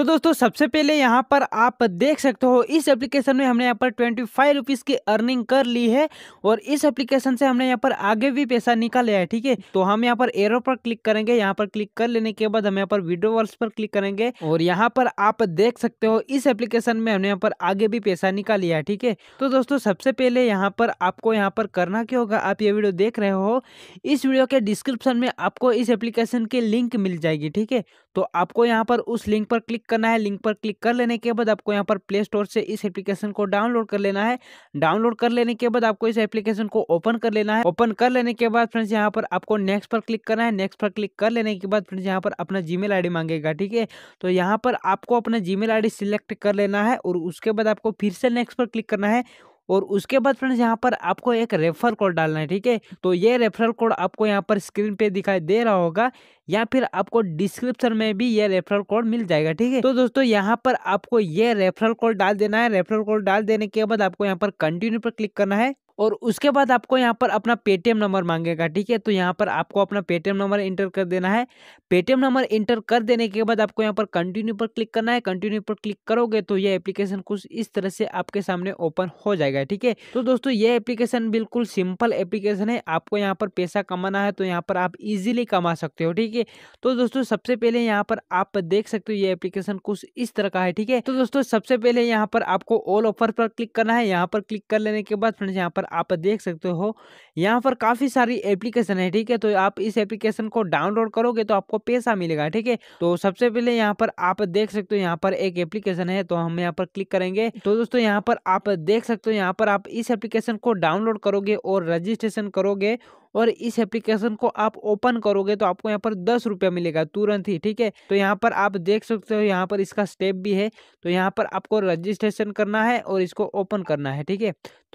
तो दोस्तों सबसे पहले यहाँ पर आप देख सकते हो इस एप्लीकेशन में हमने यहाँ पर ट्वेंटी फाइव रुपीज़ की अर्निंग कर ली है और इस एप्लीकेशन से हमने यहाँ पर आगे भी पैसा निकाला है ठीक है तो हम यहाँ पर एरो पर क्लिक करेंगे यहाँ पर क्लिक कर लेने के बाद हम यहाँ पर वीडियो वर्स पर क्लिक करेंगे और यहाँ पर आप देख सकते हो इस एप्लीकेशन में हमने यहाँ पर आगे भी पैसा निकाल लिया है ठीक है तो दोस्तों सबसे पहले यहाँ पर आपको यहाँ पर करना क्या होगा आप ये वीडियो देख रहे हो इस वीडियो के डिस्क्रिप्शन में आपको इस एप्लीकेशन की लिंक मिल जाएगी ठीक है तो आपको यहाँ पर उस लिंक पर क्लिक करना है लिंक पर क्लिक कर लेने के बाद आपको यहाँ पर प्ले स्टोर से इस एप्लीकेशन को डाउनलोड कर लेना है डाउनलोड कर लेने के बाद आपको इस एप्लीकेशन को ओपन कर लेना है ओपन कर लेने के बाद फ्रेंड्स यहाँ पर आपको नेक्स्ट पर क्लिक करना है नेक्स्ट पर क्लिक कर लेने के बाद फ्रेंड्स यहाँ पर अपना जी मेल मांगेगा ठीक है तो यहाँ पर आपको अपना जी मेल सिलेक्ट कर लेना है और उसके बाद आपको फिर से नेक्स्ट पर क्लिक करना है और उसके बाद फ्रेंड्स यहाँ पर आपको एक रेफर कोड डालना है ठीक है तो ये रेफरल कोड आपको यहाँ पर स्क्रीन पे दिखाई दे रहा होगा या फिर आपको डिस्क्रिप्शन में भी ये रेफरल कोड मिल जाएगा ठीक है तो दोस्तों यहाँ पर आपको ये रेफरल कोड डाल देना है रेफरल कोड डाल देने के बाद आपको यहाँ पर कंटिन्यू पर क्लिक करना है और उसके बाद आपको यहाँ पर अपना पेटीएम नंबर मांगेगा ठीक है तो यहाँ पर आपको अपना पेटीएम नंबर इंटर कर देना है पेटीएम नंबर इंटर कर देने के बाद आपको यहाँ पर कंटिन्यू पर क्लिक करना है कंटिन्यू पर क्लिक करोगे तो यह एप्लीकेशन कुछ इस तरह से आपके सामने ओपन हो जाएगा ठीक है तो दोस्तों ये एप्लीकेशन बिल्कुल सिंपल एप्लीकेशन है आपको यहाँ पर पैसा कमाना है तो यहाँ पर आप इजिली कमा सकते हो ठीक है तो दोस्तों सबसे पहले यहाँ पर आप देख सकते हो ये एप्लीकेशन कुछ इस तरह का है ठीक है तो दोस्तों सबसे पहले यहाँ पर आपको ऑल ऑफर पर क्लिक करना है यहाँ पर क्लिक कर लेने के बाद फ्रेंड्स यहाँ पर आप देख सकते हो यहाँ पर काफ़ी सारी एप्लीकेशन है ठीक है तो आप इस एप्लीकेशन को डाउनलोड करोगे तो आपको पैसा मिलेगा ठीक है तो सबसे पहले यहाँ पर आप देख सकते हो यहाँ पर एक एप्लीकेशन है तो हम यहाँ पर क्लिक करेंगे तो दोस्तों यहाँ पर आप देख सकते हो यहाँ पर आप इस एप्लीकेशन को डाउनलोड करोगे और रजिस्ट्रेशन करोगे और इस एप्लीकेशन को आप ओपन करोगे तो आपको यहाँ पर दस रुपया मिलेगा तुरंत ही ठीक है तो यहाँ पर आप देख सकते हो यहाँ पर इसका स्टेप भी है तो यहाँ पर आपको रजिस्ट्रेशन करना है और इसको ओपन करना है ठीक है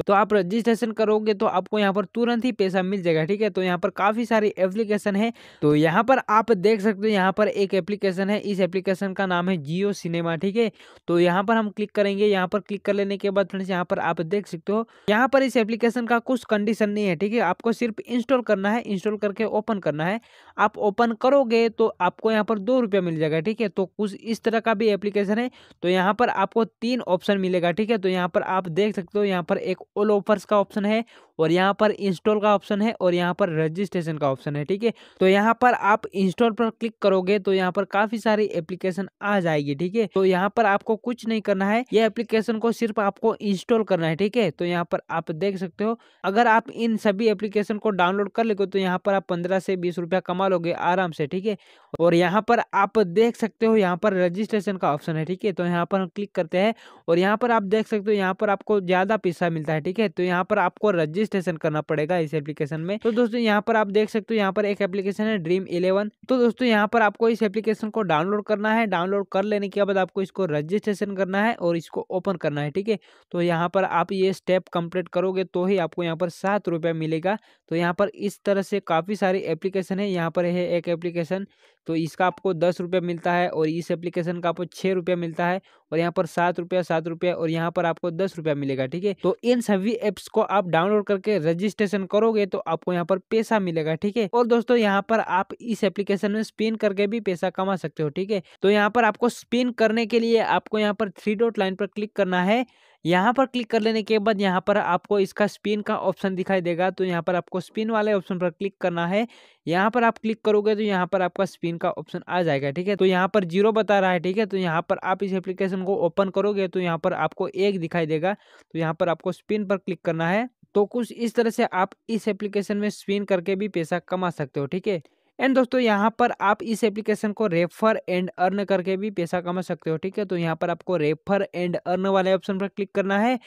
तो आप रजिस्ट्रेशन करोगे तो आपको यहाँ पर तुरंत ही पैसा मिल जाएगा ठीक है तो यहाँ पर काफ़ी सारी एप्लीकेशन है तो यहाँ पर आप देख सकते हो यहाँ पर एक एप्लीकेशन है इस एप्लीकेशन का नाम है जियो सिनेमा ठीक है तो यहाँ पर हम क्लिक करेंगे यहाँ पर क्लिक कर लेने के बाद फ्रेंड्स यहाँ पर आप देख सकते हो यहाँ पर इस एप्लीकेशन का कुछ कंडीशन नहीं है ठीक है आपको सिर्फ इंस्ट इंस्टॉल करना है इंस्टॉल करके ओपन करना है आप ओपन करोगे तो आपको यहाँ पर दो रुपया मिल जाएगा ठीक है तो कुछ इस तरह का भी एप्लीकेशन है तो यहाँ पर आपको तीन ऑप्शन मिलेगा ठीक है तो यहाँ पर आप देख सकते हो यहाँ पर एक ऑल ऑफर्स का ऑप्शन है और यहाँ पर इंस्टॉल का ऑप्शन है और यहाँ पर रजिस्ट्रेशन का ऑप्शन है ठीक है तो यहाँ पर आप इंस्टॉल पर क्लिक करोगे तो यहाँ पर काफी सारी एप्लीकेशन आ जाएगी ठीक है तो यहाँ पर आपको कुछ नहीं करना है ये एप्लीकेशन को सिर्फ आपको इंस्टॉल करना है ठीक है तो यहाँ पर आप देख सकते हो अगर आप इन सभी एप्लीकेशन को डाउनलोड डाउनलोड कर लेगे तो यहाँ पर आप पंद्रह से बीस रुपया कमा लोगे आराम से ठीक है और यहाँ पर आप देख सकते हो यहाँ पर रजिस्ट्रेशन का ऑप्शन है ठीक है तो यहाँ पर हम क्लिक करते हैं और यहाँ पर आप देख सकते हो यहाँ पर आपको ज़्यादा पैसा मिलता है ठीक है तो यहाँ पर आपको रजिस्ट्रेशन करना पड़ेगा इस एप्लीकेशन में तो दोस्तों यहाँ पर आप देख सकते हो यहाँ पर एक एप्लीकेशन है ड्रीम इलेवन तो दोस्तों यहाँ पर आपको इस एप्लीकेशन को डाउनलोड करना है डाउनलोड कर लेने के बाद आपको इसको रजिस्ट्रेशन करना है और इसको ओपन करना है ठीक है तो यहाँ पर आप ये स्टेप कंप्लीट करोगे तो ही आपको यहाँ पर सात रुपया मिलेगा तो यहाँ पर पर इस तरह से काफ़ी सारी एप्लीकेशन है यहाँ पर है एक एप्लीकेशन तो इसका आपको दस रुपये मिलता है और इस एप्लीकेशन का आपको छः रुपया मिलता है और यहाँ पर सात रुपया सात रुपया और यहाँ पर आपको दस रुपया मिलेगा ठीक है तो इन सभी ऐप्स को आप डाउनलोड करके रजिस्ट्रेशन करोगे तो आपको यहाँ पर पैसा मिलेगा ठीक है और दोस्तों यहाँ पर आप इस एप्लीकेशन में स्पिन करके भी पैसा कमा सकते हो ठीक है तो यहाँ पर आपको स्पिन करने के लिए आपको यहाँ पर थ्री डॉट लाइन पर क्लिक करना है यहाँ पर क्लिक कर लेने के बाद यहाँ पर आपको इसका स्पिन का ऑप्शन दिखाई देगा तो यहाँ पर आपको स्पिन वाले ऑप्शन पर क्लिक करना है यहाँ पर आप क्लिक करोगे तो यहाँ पर आपका स्पिन का ऑप्शन आ जाएगा ठीक है तो यहाँ पर जीरो बता रहा है ठीक है तो यहाँ पर आप इस एप्लीकेशन को ओपन करोगे तो यहाँ पर आपको एक दिखाई देगा तो यहाँ पर आपको स्पिन पर क्लिक करना है तो कुछ इस तरह से आप इस एप्लीकेशन में स्पिन करके भी पैसा कमा सकते हो ठीक है एंड दोस्तों यहाँ पर आप इस एप्लीकेशन को रेफर एंड अर्न करके भी पैसा कमा सकते हो ठीक है तो यहाँ पर आपको रेफर एंड अर्न वाले ऑप्शन पर क्लिक करना है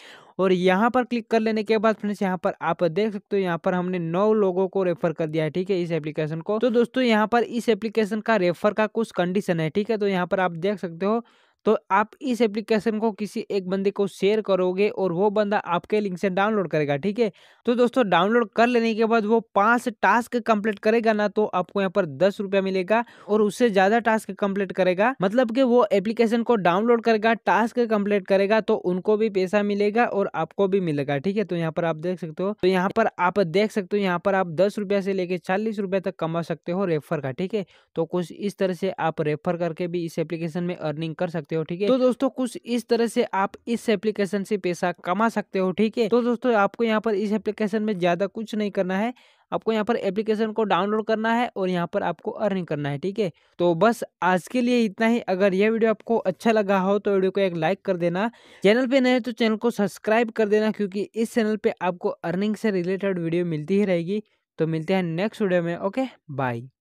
और यहाँ पर क्लिक कर लेने के बाद फ्रेंड्स यहाँ पर आप देख सकते हो यहाँ पर हमने नौ लोगों को रेफर कर दिया है ठीक है इस एप्लीकेशन को तो दोस्तों यहाँ पर इस एप्लीकेशन का रेफर का कुछ कंडीशन है ठीक है तो यहाँ पर आप देख सकते हो तो आप इस एप्लीकेशन को किसी एक बंदे को शेयर करोगे और वो बंदा आपके लिंक से डाउनलोड करेगा ठीक है तो दोस्तों डाउनलोड कर लेने के बाद वो पांच टास्क कंप्लीट करेगा ना तो आपको यहाँ पर दस रुपया मिलेगा और उससे ज्यादा टास्क कंप्लीट करेगा मतलब कि वो एप्लीकेशन को डाउनलोड करेगा टास्क कंप्लीट करेगा तो उनको भी पैसा मिलेगा और आपको भी मिलेगा ठीक है तो यहाँ पर आप देख सकते हो तो यहाँ पर आप देख सकते हो यहाँ पर आप दस रुपया से लेकर चालीस रुपया तक कमा सकते हो रेफर का ठीक है तो कुछ इस तरह से आप रेफर करके भी इस एप्लीकेशन में अर्निंग कर सकते हो हो ठीक है तो दोस्तों कुछ इस तरह से आप इस एप्लीकेशन से पैसा कमा सकते हो ठीक है तो दोस्तों आपको यहाँ पर इस एप्लीकेशन में ज़्यादा कुछ नहीं करना है आपको यहाँ पर एप्लीकेशन को डाउनलोड करना है और यहाँ पर आपको अर्निंग करना है ठीक है तो बस आज के लिए इतना ही अगर यह वीडियो आपको अच्छा लगा हो तो वीडियो को एक लाइक कर देना चैनल पे नए तो चैनल को सब्सक्राइब कर देना क्योंकि इस चैनल पे आपको अर्निंग से रिलेटेड वीडियो मिलती ही रहेगी तो मिलते हैं नेक्स्ट वीडियो में ओके बाय